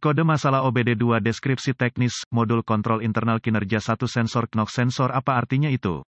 Kode masalah OBD2 deskripsi teknis, modul kontrol internal kinerja satu sensor knock sensor apa artinya itu?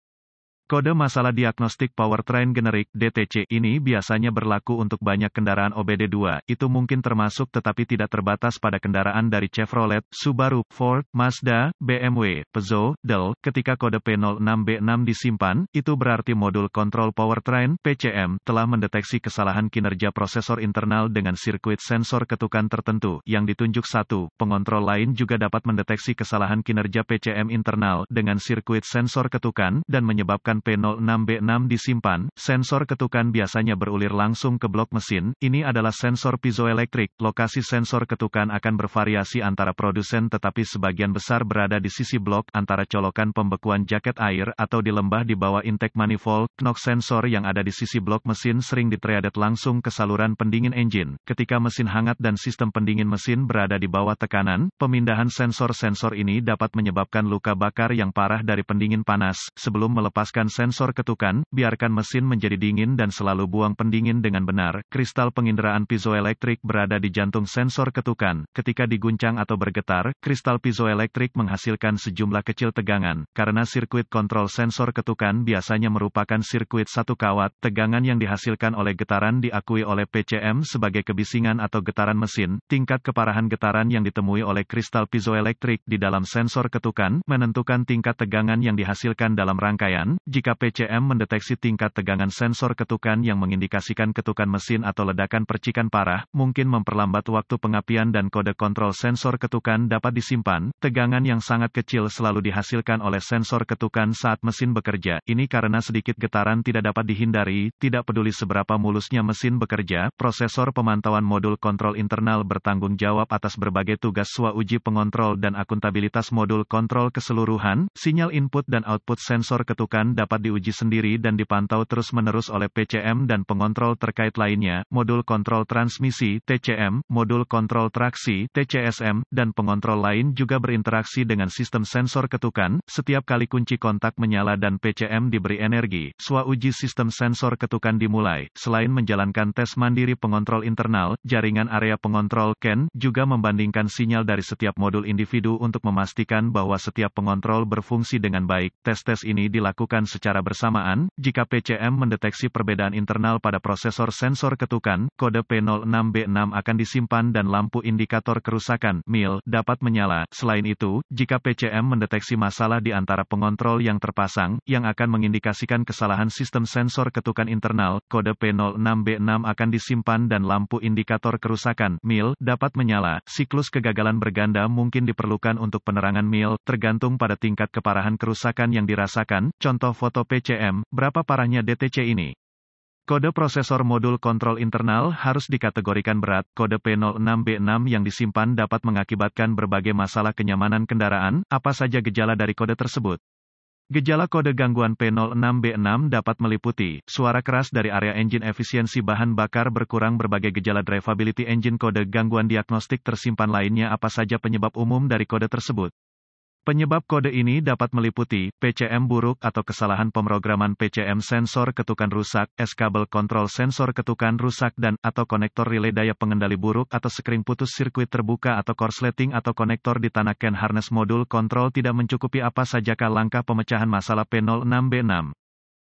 Kode masalah diagnostik powertrain generik (DTC) ini biasanya berlaku untuk banyak kendaraan OBD2, itu mungkin termasuk tetapi tidak terbatas pada kendaraan dari Chevrolet, Subaru, Ford, Mazda, BMW, Peugeot, Dell. Ketika kode P06B6 disimpan, itu berarti modul kontrol powertrain (PCM) telah mendeteksi kesalahan kinerja prosesor internal dengan sirkuit sensor ketukan tertentu yang ditunjuk satu. Pengontrol lain juga dapat mendeteksi kesalahan kinerja PCM internal dengan sirkuit sensor ketukan dan menyebabkan MP06B6 disimpan, sensor ketukan biasanya berulir langsung ke blok mesin, ini adalah sensor piezoelektrik, lokasi sensor ketukan akan bervariasi antara produsen tetapi sebagian besar berada di sisi blok antara colokan pembekuan jaket air atau di lembah di bawah intake manifold, knock sensor yang ada di sisi blok mesin sering ditriadet langsung ke saluran pendingin engine, ketika mesin hangat dan sistem pendingin mesin berada di bawah tekanan, pemindahan sensor-sensor ini dapat menyebabkan luka bakar yang parah dari pendingin panas, sebelum melepaskan menggunakan sensor ketukan, biarkan mesin menjadi dingin dan selalu buang pendingin dengan benar. Kristal penginderaan piezoelektrik berada di jantung sensor ketukan. Ketika diguncang atau bergetar, kristal piezoelektrik menghasilkan sejumlah kecil tegangan. Karena sirkuit kontrol sensor ketukan biasanya merupakan sirkuit satu kawat, tegangan yang dihasilkan oleh getaran diakui oleh PCM sebagai kebisingan atau getaran mesin. Tingkat keparahan getaran yang ditemui oleh kristal piezoelektrik di dalam sensor ketukan menentukan tingkat tegangan yang dihasilkan dalam rangkaian. Jika PCM mendeteksi tingkat tegangan sensor ketukan yang mengindikasikan ketukan mesin atau ledakan percikan parah, mungkin memperlambat waktu pengapian dan kode kontrol sensor ketukan dapat disimpan. Tegangan yang sangat kecil selalu dihasilkan oleh sensor ketukan saat mesin bekerja. Ini karena sedikit getaran tidak dapat dihindari, tidak peduli seberapa mulusnya mesin bekerja, prosesor pemantauan modul kontrol internal bertanggung jawab atas berbagai tugas sua uji pengontrol dan akuntabilitas modul kontrol keseluruhan, sinyal input dan output sensor ketukan dapat diuji sendiri dan dipantau terus-menerus oleh PCM dan pengontrol terkait lainnya, modul kontrol transmisi TCM, modul kontrol traksi TCSM, dan pengontrol lain juga berinteraksi dengan sistem sensor ketukan. Setiap kali kunci kontak menyala dan PCM diberi energi, swa uji sistem sensor ketukan dimulai. Selain menjalankan tes mandiri pengontrol internal, jaringan area pengontrol CAN juga membandingkan sinyal dari setiap modul individu untuk memastikan bahwa setiap pengontrol berfungsi dengan baik. Tes-tes ini dilakukan secara bersamaan, jika PCM mendeteksi perbedaan internal pada prosesor sensor ketukan, kode P06B6 akan disimpan dan lampu indikator kerusakan (MIL) dapat menyala. Selain itu, jika PCM mendeteksi masalah di antara pengontrol yang terpasang, yang akan mengindikasikan kesalahan sistem sensor ketukan internal, kode P06B6 akan disimpan dan lampu indikator kerusakan (MIL) dapat menyala. Siklus kegagalan berganda mungkin diperlukan untuk penerangan MIL, tergantung pada tingkat keparahan kerusakan yang dirasakan, contoh foto PCM, berapa parahnya DTC ini? Kode prosesor modul kontrol internal harus dikategorikan berat. Kode P06B6 yang disimpan dapat mengakibatkan berbagai masalah kenyamanan kendaraan. Apa saja gejala dari kode tersebut? Gejala kode gangguan P06B6 dapat meliputi suara keras dari area engine efisiensi bahan bakar berkurang berbagai gejala drivability engine kode gangguan diagnostik tersimpan lainnya apa saja penyebab umum dari kode tersebut. Penyebab kode ini dapat meliputi PCM buruk atau kesalahan pemrograman PCM sensor ketukan rusak, S kabel kontrol sensor ketukan rusak dan atau konektor relay daya pengendali buruk atau sekring putus sirkuit terbuka atau korsleting atau konektor di tanah Ken harness modul kontrol tidak mencukupi apa sajakah langkah pemecahan masalah P06B6.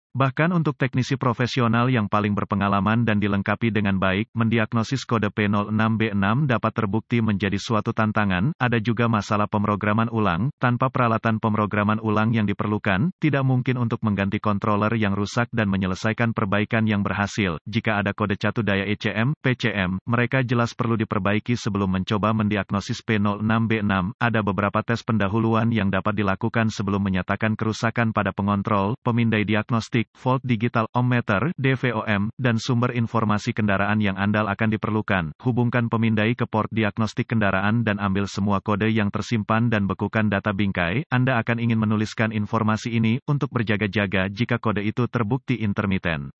Bahkan untuk teknisi profesional yang paling berpengalaman dan dilengkapi dengan baik, mendiagnosis kode P06B6 dapat terbukti menjadi suatu tantangan. Ada juga masalah pemrograman ulang, tanpa peralatan pemrograman ulang yang diperlukan, tidak mungkin untuk mengganti controller yang rusak dan menyelesaikan perbaikan yang berhasil. Jika ada kode catu daya ECM, PCM, mereka jelas perlu diperbaiki sebelum mencoba mendiagnosis P06B6. Ada beberapa tes pendahuluan yang dapat dilakukan sebelum menyatakan kerusakan pada pengontrol, pemindai diagnostik detik, volt digital, ohmmeter, DVOM, dan sumber informasi kendaraan yang andal akan diperlukan. Hubungkan pemindai ke port diagnostik kendaraan dan ambil semua kode yang tersimpan dan bekukan data bingkai. Anda akan ingin menuliskan informasi ini untuk berjaga-jaga jika kode itu terbukti intermiten.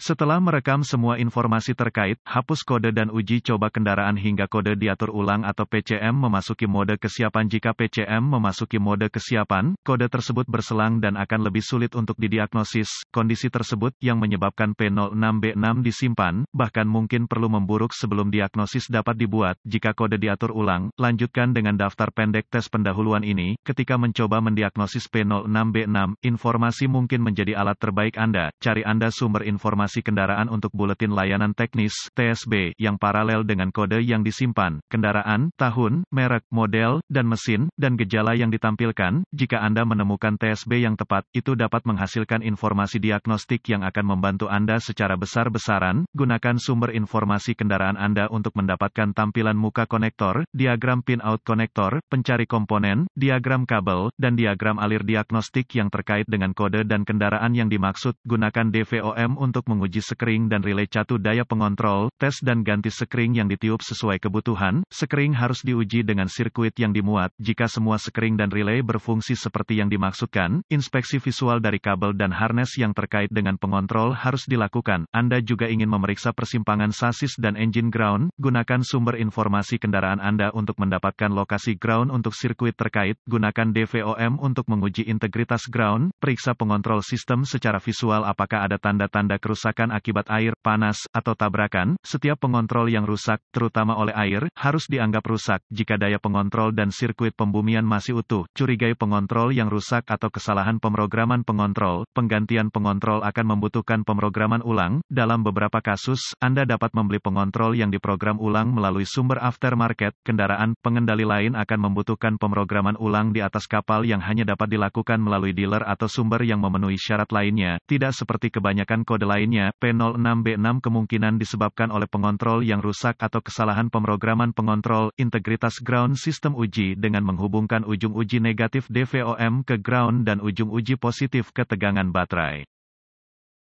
Setelah merekam semua informasi terkait, hapus kode dan uji coba kendaraan hingga kode diatur ulang atau PCM memasuki mode kesiapan. Jika PCM memasuki mode kesiapan, kode tersebut berselang dan akan lebih sulit untuk didiagnosis. Kondisi tersebut, yang menyebabkan P06B6 disimpan, bahkan mungkin perlu memburuk sebelum diagnosis dapat dibuat. Jika kode diatur ulang, lanjutkan dengan daftar pendek tes pendahuluan ini. Ketika mencoba mendiagnosis P06B6, informasi mungkin menjadi alat terbaik Anda. Cari Anda sumber informasi informasi kendaraan untuk buletin layanan teknis TSB yang paralel dengan kode yang disimpan, kendaraan, tahun, merek, model, dan mesin, dan gejala yang ditampilkan. Jika Anda menemukan TSB yang tepat, itu dapat menghasilkan informasi diagnostik yang akan membantu Anda secara besar-besaran. Gunakan sumber informasi kendaraan Anda untuk mendapatkan tampilan muka konektor, diagram pin-out konektor, pencari komponen, diagram kabel, dan diagram alir diagnostik yang terkait dengan kode dan kendaraan yang dimaksud. Gunakan DVOM untuk meng menguji sekring dan relay catu daya pengontrol, tes dan ganti sekring yang ditiup sesuai kebutuhan, sekring harus diuji dengan sirkuit yang dimuat, jika semua sekring dan relay berfungsi seperti yang dimaksudkan, inspeksi visual dari kabel dan harness yang terkait dengan pengontrol harus dilakukan, Anda juga ingin memeriksa persimpangan sasis dan engine ground, gunakan sumber informasi kendaraan Anda untuk mendapatkan lokasi ground untuk sirkuit terkait, gunakan DVOM untuk menguji integritas ground, periksa pengontrol sistem secara visual apakah ada tanda-tanda kerusakan kerusakan akibat air, panas, atau tabrakan, setiap pengontrol yang rusak, terutama oleh air, harus dianggap rusak. Jika daya pengontrol dan sirkuit pembumian masih utuh, curigai pengontrol yang rusak atau kesalahan pemrograman pengontrol, penggantian pengontrol akan membutuhkan pemrograman ulang. Dalam beberapa kasus, Anda dapat membeli pengontrol yang diprogram ulang melalui sumber aftermarket, kendaraan, pengendali lain akan membutuhkan pemrograman ulang di atas kapal yang hanya dapat dilakukan melalui dealer atau sumber yang memenuhi syarat lainnya, tidak seperti kebanyakan kode lain Lainnya, P06B6 kemungkinan disebabkan oleh pengontrol yang rusak atau kesalahan pemrograman pengontrol integritas ground system uji dengan menghubungkan ujung uji negatif DVOM ke ground dan ujung uji positif ke tegangan baterai.